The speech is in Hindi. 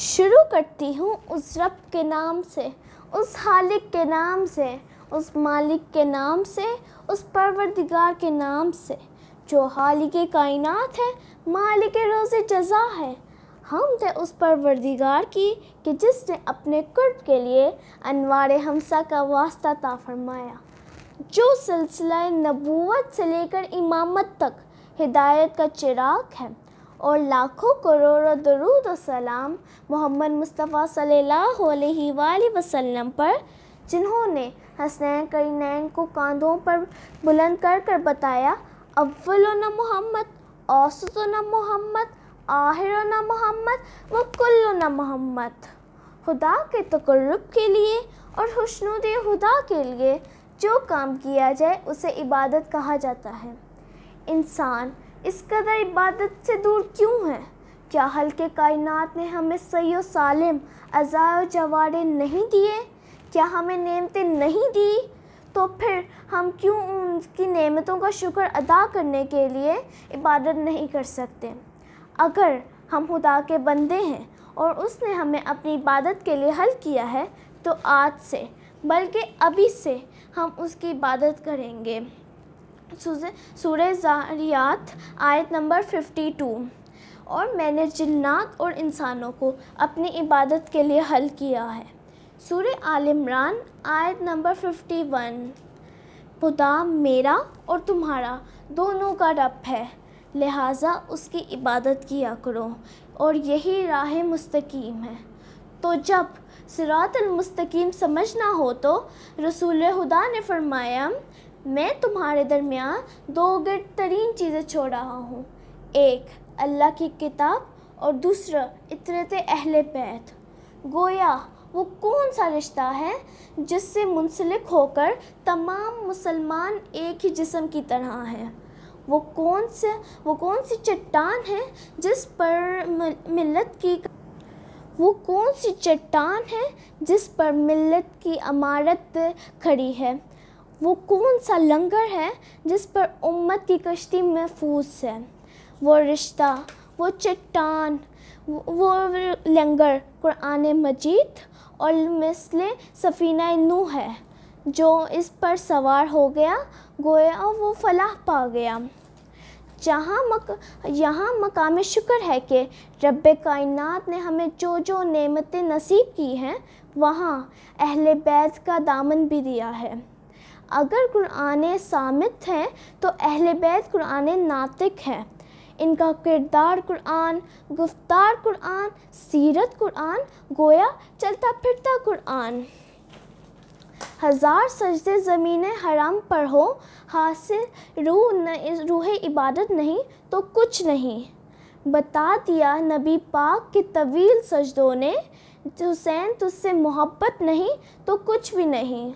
शुरू करती हूँ उस रब के नाम से उस हालिक के नाम से उस मालिक के नाम से उस परवरदिगार के नाम से जो हालिक कायनात है मालिक रोज़ जजा है हम थे उस परवरदिगार की कि जिसने अपने कुर्ब के लिए अनवार हमसा का वास्ता ता फरमाया जो सिलसिला नबूवत से लेकर इमामत तक हिदायत का चिराग है और लाखों करोड़ों दरूद सलाम मोहम्मद मुस्तफ़ा सल्लल्लाहु अलैहि वसल्लम पर जिन्होंने हसनैन करीनैन को कांधों पर बुलंद कर कर बताया अव्वल मोहम्मद औसत मोहम्मद आहिर मोहम्मद व कुल्ल मोहम्मद खुदा के तकर्रब के लिए और हसनुद खुदा के लिए जो काम किया जाए उसे इबादत कहा जाता है इंसान इस कदर इबादत से दूर क्यों हैं क्या हल्के कायनात ने हमें सही और सालिम अज़ाय जवारे नहीं दिए क्या हमें नेमतें नहीं दी तो फिर हम क्यों उनकी नेमतों का शुक्र अदा करने के लिए इबादत नहीं कर सकते अगर हम खुदा के बंदे हैं और उसने हमें अपनी इबादत के लिए हल किया है तो आज से बल्कि अभी से हम उसकी इबादत करेंगे सूर्य ज़ारियात आयत नंबर 52 और मैंने जिन्नात और इंसानों को अपनी इबादत के लिए हल किया है सूर्य आलिमरान आयत नंबर 51 खुदा मेरा और तुम्हारा दोनों का रब है लिहाजा उसकी इबादत किया करो और यही राह मुस्तकीम है तो जब सिरातलमस्तकीम समझना हो तो रसूल हुदा ने फरमाया मैं तुम्हारे दरमियान दो गिर तरीन चीज़ें छोड़ रहा हूँ एक अल्लाह की किताब और दूसरा इतरत अहल पैथ गोया वो कौन सा रिश्ता है जिससे मुंसलिक होकर तमाम मुसलमान एक ही जिसम की तरह हैं वो कौन से वो कौन सी चट्टान है जिस पर मिलत की वो कौन सी चट्टान है जिस पर मिलत की अमारत खड़ी है वो कौन सा लंगर है जिस पर उम्मत की कश्ती महफूज है वो रिश्ता वो चट्टान वो लंगर कुरान मजीद और मिसल सफ़ीना नू है जो इस पर सवार हो गया गोया वो फलाह पा गया जहाँ मक यहाँ मकाम शुक्र है कि रब कायनात ने हमें जो जो नेमतें नसीब की हैं वहाँ अहल बैत का दामन भी दिया है अगर कुरान सामित हैं तो अहल बैत कुरान नातिक हैं इनका किरदार कुरान गुफ्तार कुरान सीरत कुरान गोया चलता फिरता कुरान हज़ार सजदे ज़मीन हराम पर हो हासिल रू न रूह इबादत नहीं तो कुछ नहीं बता दिया नबी पाक के तवील सजदों ने हुसैन तुझसे मोहब्बत नहीं तो कुछ भी नहीं